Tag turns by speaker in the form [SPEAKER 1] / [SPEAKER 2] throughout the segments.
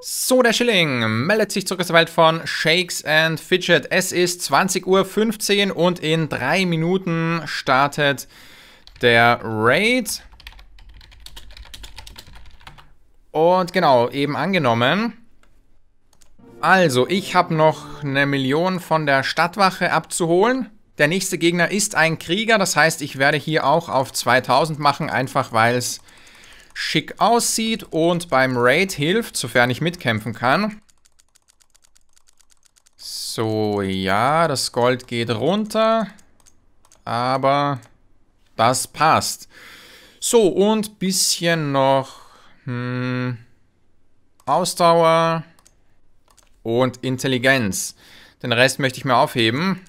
[SPEAKER 1] So, der Schilling meldet sich zurück aus der Welt von Shakes and Fidget. Es ist 20.15 Uhr und in drei Minuten startet der Raid. Und genau, eben angenommen. Also, ich habe noch eine Million von der Stadtwache abzuholen. Der nächste Gegner ist ein Krieger, das heißt, ich werde hier auch auf 2000 machen, einfach weil es schick aussieht und beim Raid hilft, sofern ich mitkämpfen kann. So, ja, das Gold geht runter, aber das passt. So, und bisschen noch hm, Ausdauer und Intelligenz. Den Rest möchte ich mir aufheben.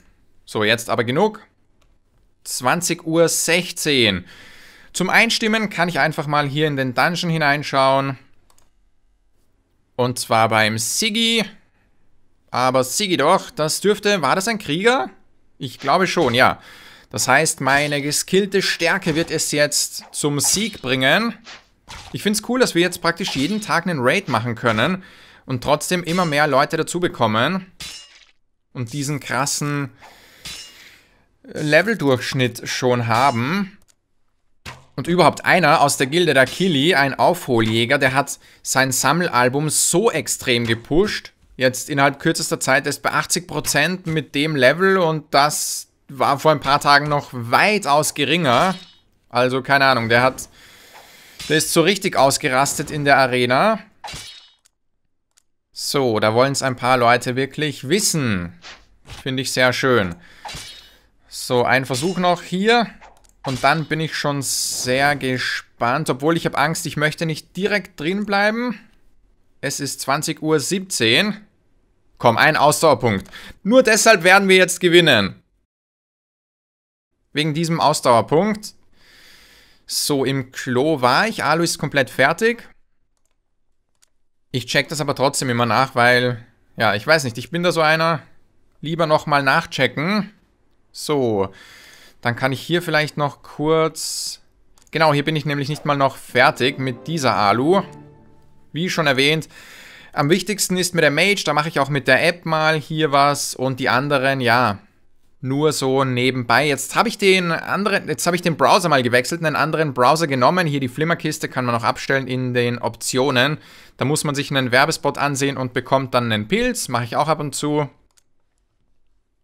[SPEAKER 1] So, jetzt aber genug. 20.16 Uhr. Zum Einstimmen kann ich einfach mal hier in den Dungeon hineinschauen. Und zwar beim Siggi. Aber Siggi doch, das dürfte... War das ein Krieger? Ich glaube schon, ja. Das heißt, meine geskillte Stärke wird es jetzt zum Sieg bringen. Ich finde es cool, dass wir jetzt praktisch jeden Tag einen Raid machen können und trotzdem immer mehr Leute dazu bekommen und diesen krassen äh, Leveldurchschnitt schon haben. Und überhaupt einer aus der Gilde der Kili, ein Aufholjäger, der hat sein Sammelalbum so extrem gepusht. Jetzt innerhalb kürzester Zeit ist bei 80% mit dem Level und das war vor ein paar Tagen noch weitaus geringer. Also keine Ahnung, der hat... Der ist so richtig ausgerastet in der Arena. So, da wollen es ein paar Leute wirklich wissen. Finde ich sehr schön. So, ein Versuch noch hier. Und dann bin ich schon sehr gespannt, obwohl ich habe Angst, ich möchte nicht direkt drin bleiben. Es ist 20.17 Uhr. Komm, ein Ausdauerpunkt. Nur deshalb werden wir jetzt gewinnen. Wegen diesem Ausdauerpunkt. So, im Klo war ich. Alu ist komplett fertig. Ich check das aber trotzdem immer nach, weil, ja, ich weiß nicht, ich bin da so einer. Lieber nochmal nachchecken. So. Dann kann ich hier vielleicht noch kurz... Genau, hier bin ich nämlich nicht mal noch fertig mit dieser Alu. Wie schon erwähnt, am wichtigsten ist mir der Mage, da mache ich auch mit der App mal hier was und die anderen, ja, nur so nebenbei. Jetzt habe ich den anderen, jetzt habe ich den Browser mal gewechselt, einen anderen Browser genommen. Hier die Flimmerkiste kann man auch abstellen in den Optionen. Da muss man sich einen Werbespot ansehen und bekommt dann einen Pilz, mache ich auch ab und zu.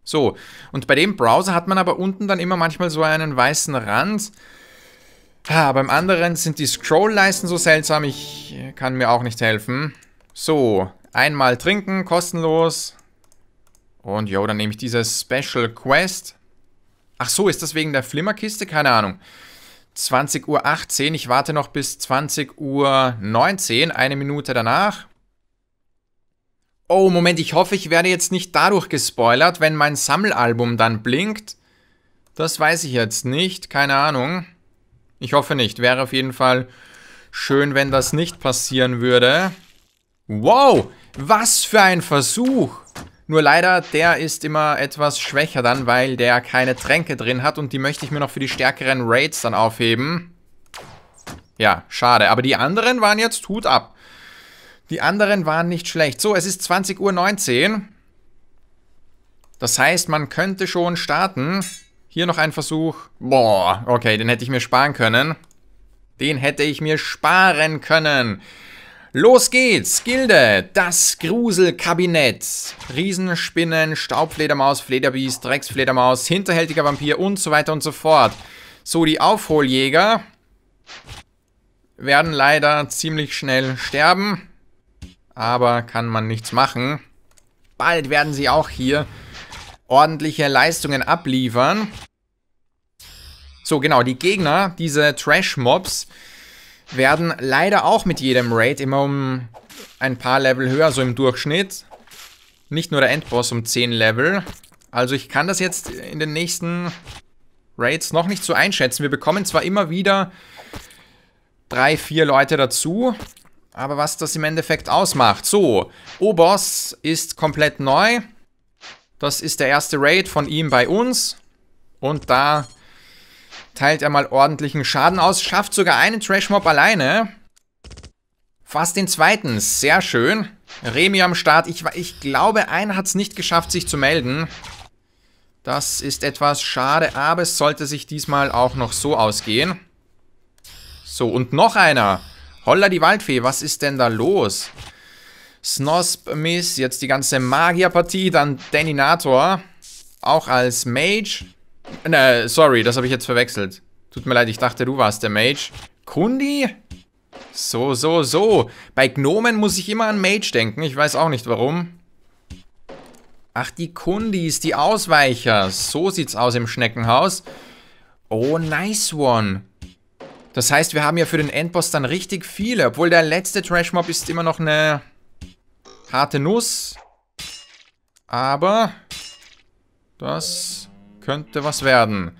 [SPEAKER 1] So, und bei dem Browser hat man aber unten dann immer manchmal so einen weißen Rand. Ah, beim anderen sind die Scrollleisten so seltsam, ich kann mir auch nicht helfen. So, einmal trinken, kostenlos. Und jo, dann nehme ich diese Special Quest. Ach so, ist das wegen der Flimmerkiste? Keine Ahnung. 20.18 Uhr, ich warte noch bis 20.19 Uhr, eine Minute danach. Oh, Moment, ich hoffe, ich werde jetzt nicht dadurch gespoilert, wenn mein Sammelalbum dann blinkt. Das weiß ich jetzt nicht, keine Ahnung. Ich hoffe nicht. Wäre auf jeden Fall schön, wenn das nicht passieren würde. Wow, was für ein Versuch. Nur leider, der ist immer etwas schwächer dann, weil der keine Tränke drin hat und die möchte ich mir noch für die stärkeren Raids dann aufheben. Ja, schade. Aber die anderen waren jetzt Hut ab. Die anderen waren nicht schlecht. So, es ist 20.19 Uhr. Das heißt, man könnte schon starten. Hier noch ein Versuch. Boah, okay, den hätte ich mir sparen können. Den hätte ich mir sparen können. Los geht's, Gilde, das Gruselkabinett. Riesenspinnen, Staubfledermaus, Flederbiest, Drecksfledermaus, hinterhältiger Vampir und so weiter und so fort. So, die Aufholjäger werden leider ziemlich schnell sterben aber kann man nichts machen. Bald werden sie auch hier ordentliche Leistungen abliefern. So, genau, die Gegner, diese Trash-Mobs, werden leider auch mit jedem Raid immer um ein paar Level höher, so im Durchschnitt. Nicht nur der Endboss um 10 Level. Also ich kann das jetzt in den nächsten Raids noch nicht so einschätzen. Wir bekommen zwar immer wieder drei, vier Leute dazu, aber was das im Endeffekt ausmacht. So, Oboss ist komplett neu. Das ist der erste Raid von ihm bei uns. Und da teilt er mal ordentlichen Schaden aus. Schafft sogar einen Trash-Mob alleine. Fast den zweiten. Sehr schön. Remi am Start. Ich, ich glaube, einer hat es nicht geschafft, sich zu melden. Das ist etwas schade, aber es sollte sich diesmal auch noch so ausgehen. So, und noch einer. Holla die Waldfee, was ist denn da los? Snosp, Miss, jetzt die ganze Magierpartie, dann Deninator, auch als Mage. Ne, sorry, das habe ich jetzt verwechselt. Tut mir leid, ich dachte, du warst der Mage. Kundi? So, so, so. Bei Gnomen muss ich immer an Mage denken, ich weiß auch nicht warum. Ach, die Kundis, die Ausweicher. So sieht's aus im Schneckenhaus. Oh, nice one. Das heißt, wir haben ja für den Endboss dann richtig viele. Obwohl der letzte Trash Mob ist immer noch eine harte Nuss. Aber das könnte was werden.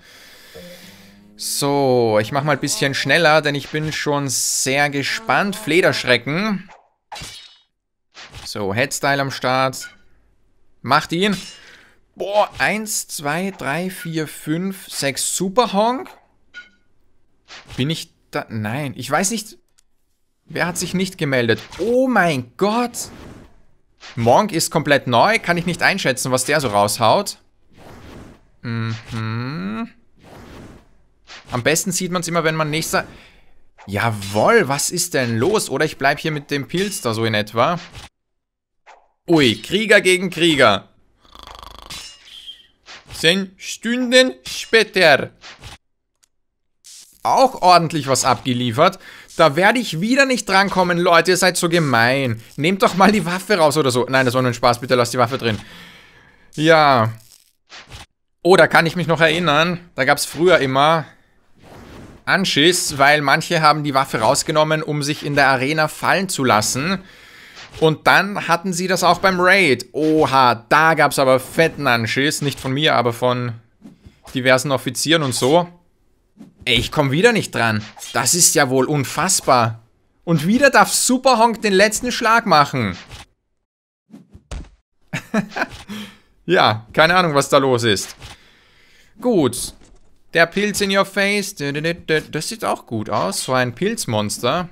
[SPEAKER 1] So, ich mach mal ein bisschen schneller, denn ich bin schon sehr gespannt. Flederschrecken. So, Headstyle am Start. Macht ihn. Boah, 1, 2, 3, 4, 5, 6. Super Honk. Bin ich da? Nein, ich weiß nicht. Wer hat sich nicht gemeldet? Oh mein Gott! Monk ist komplett neu, kann ich nicht einschätzen, was der so raushaut. Mhm. Am besten sieht man es immer, wenn man nächster... Jawoll, was ist denn los? Oder ich bleibe hier mit dem Pilz da so in etwa. Ui, Krieger gegen Krieger. Zehn Stunden später auch ordentlich was abgeliefert. Da werde ich wieder nicht drankommen, Leute, ihr seid so gemein. Nehmt doch mal die Waffe raus oder so. Nein, das war nur ein Spaß, bitte lasst die Waffe drin. Ja. Oh, da kann ich mich noch erinnern. Da gab es früher immer Anschiss, weil manche haben die Waffe rausgenommen, um sich in der Arena fallen zu lassen. Und dann hatten sie das auch beim Raid. Oha, da gab es aber fetten Anschiss. Nicht von mir, aber von diversen Offizieren und so. Ey, ich komme wieder nicht dran. Das ist ja wohl unfassbar. Und wieder darf Superhonk den letzten Schlag machen. ja, keine Ahnung, was da los ist. Gut. Der Pilz in your face. Das sieht auch gut aus. So ein Pilzmonster.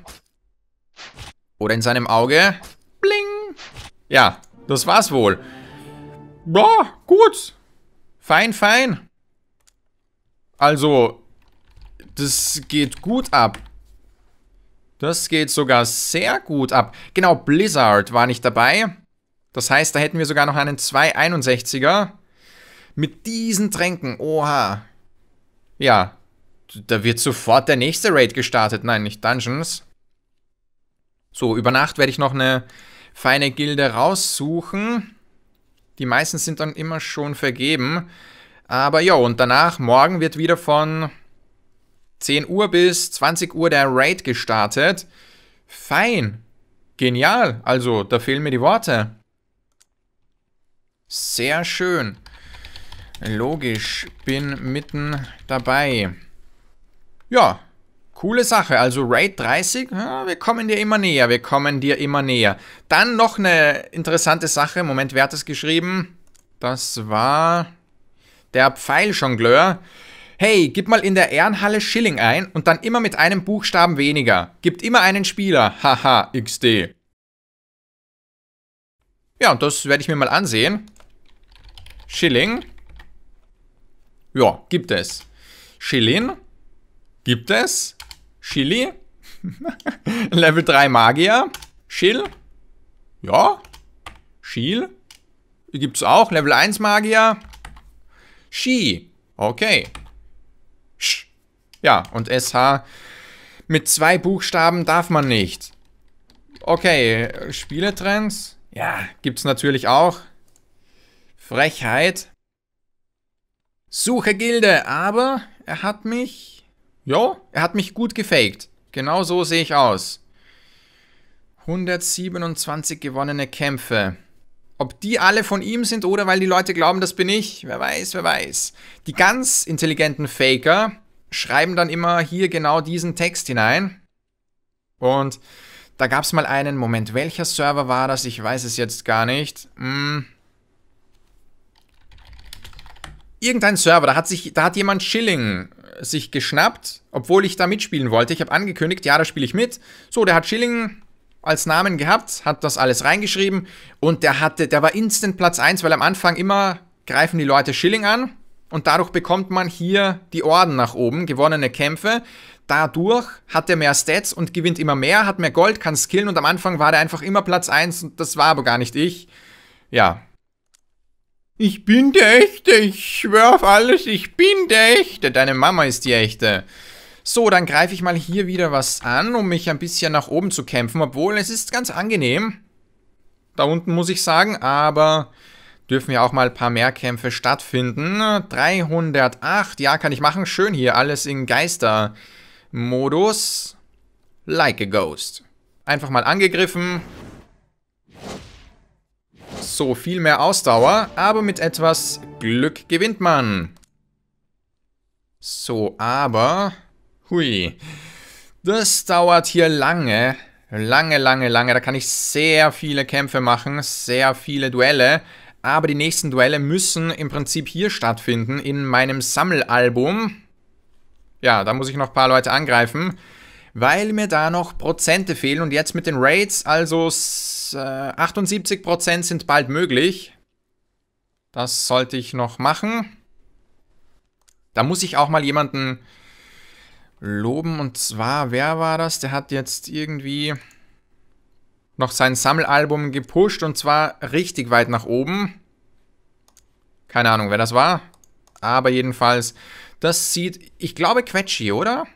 [SPEAKER 1] Oder in seinem Auge. Bling. Ja, das war's wohl. Boah, gut. Fein, fein. Also, das geht gut ab. Das geht sogar sehr gut ab. Genau, Blizzard war nicht dabei. Das heißt, da hätten wir sogar noch einen 261er. Mit diesen Tränken. Oha. Ja. Da wird sofort der nächste Raid gestartet. Nein, nicht Dungeons. So, über Nacht werde ich noch eine feine Gilde raussuchen. Die meisten sind dann immer schon vergeben. Aber ja, und danach, morgen wird wieder von 10 Uhr bis 20 Uhr der Raid gestartet. Fein. Genial. Also, da fehlen mir die Worte. Sehr schön. Logisch. Bin mitten dabei. Ja, Coole Sache, also Raid 30, ja, wir kommen dir immer näher, wir kommen dir immer näher. Dann noch eine interessante Sache, Moment, wer hat das geschrieben? Das war der Pfeiljongleur hey, gib mal in der Ehrenhalle Schilling ein und dann immer mit einem Buchstaben weniger. Gibt immer einen Spieler, haha, XD. Ja, und das werde ich mir mal ansehen. Schilling. Ja, gibt es. Schillin. Gibt es. Chili. Level 3 Magier. Schill. Ja. Schiel. Gibt es auch. Level 1 Magier. Ski. Okay. Ja, und SH mit zwei Buchstaben darf man nicht. Okay, Spieletrends. Ja, gibt's natürlich auch. Frechheit. Suche Gilde, aber er hat mich. Jo, er hat mich gut gefaked. Genau so sehe ich aus. 127 gewonnene Kämpfe. Ob die alle von ihm sind oder weil die Leute glauben, das bin ich, wer weiß, wer weiß. Die ganz intelligenten Faker schreiben dann immer hier genau diesen Text hinein. Und da gab es mal einen Moment. Welcher Server war das? Ich weiß es jetzt gar nicht. Hm. Irgendein Server, da hat sich, da hat jemand Schilling äh, sich geschnappt, obwohl ich da mitspielen wollte. Ich habe angekündigt, ja, da spiele ich mit. So, der hat Schilling als Namen gehabt, hat das alles reingeschrieben und der hatte, der war instant Platz 1, weil am Anfang immer greifen die Leute Schilling an und dadurch bekommt man hier die Orden nach oben, gewonnene Kämpfe. Dadurch hat er mehr Stats und gewinnt immer mehr, hat mehr Gold, kann skillen und am Anfang war der einfach immer Platz 1 und das war aber gar nicht ich. Ja. Ich bin der Echte, ich schwör auf alles, ich bin der Echte. Deine Mama ist die Echte. So, dann greife ich mal hier wieder was an, um mich ein bisschen nach oben zu kämpfen, obwohl es ist ganz angenehm. Da unten muss ich sagen, aber dürfen ja auch mal ein paar Mehrkämpfe stattfinden. 308, ja, kann ich machen. Schön hier, alles in Geistermodus. Like a Ghost. Einfach mal angegriffen. So, viel mehr Ausdauer, aber mit etwas Glück gewinnt man. So, aber... Hui. Das dauert hier lange. Lange, lange, lange. Da kann ich sehr viele Kämpfe machen, sehr viele Duelle. Aber die nächsten Duelle müssen im Prinzip hier stattfinden, in meinem Sammelalbum. Ja, da muss ich noch ein paar Leute angreifen, weil mir da noch Prozente fehlen. Und jetzt mit den Raids, also 78% äh, sind bald möglich. Das sollte ich noch machen. Da muss ich auch mal jemanden loben. Und zwar, wer war das? Der hat jetzt irgendwie noch sein Sammelalbum gepusht und zwar richtig weit nach oben. Keine Ahnung, wer das war. Aber jedenfalls, das sieht, ich glaube, quetschi, oder?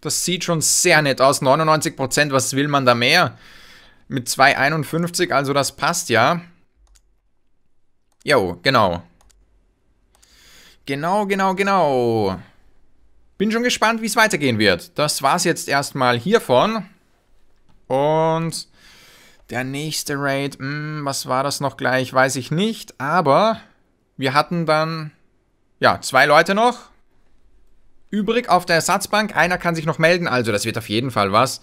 [SPEAKER 1] Das sieht schon sehr nett aus. 99%, was will man da mehr? Mit 2,51, also das passt ja. Jo, genau. Genau, genau, genau. Bin schon gespannt, wie es weitergehen wird. Das war's jetzt erstmal hiervon. Und der nächste Raid, mh, hm, was war das noch gleich, weiß ich nicht. Aber wir hatten dann, ja, zwei Leute noch übrig auf der Ersatzbank. Einer kann sich noch melden, also das wird auf jeden Fall was.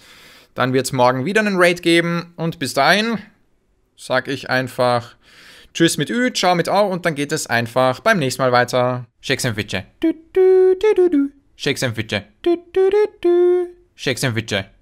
[SPEAKER 1] Dann wird es morgen wieder einen Raid geben. Und bis dahin sag ich einfach Tschüss mit Ü, Ciao mit Au und dann geht es einfach beim nächsten Mal weiter. Shakes and Fitche. Shakes and Fitche. Shakes and Vijay.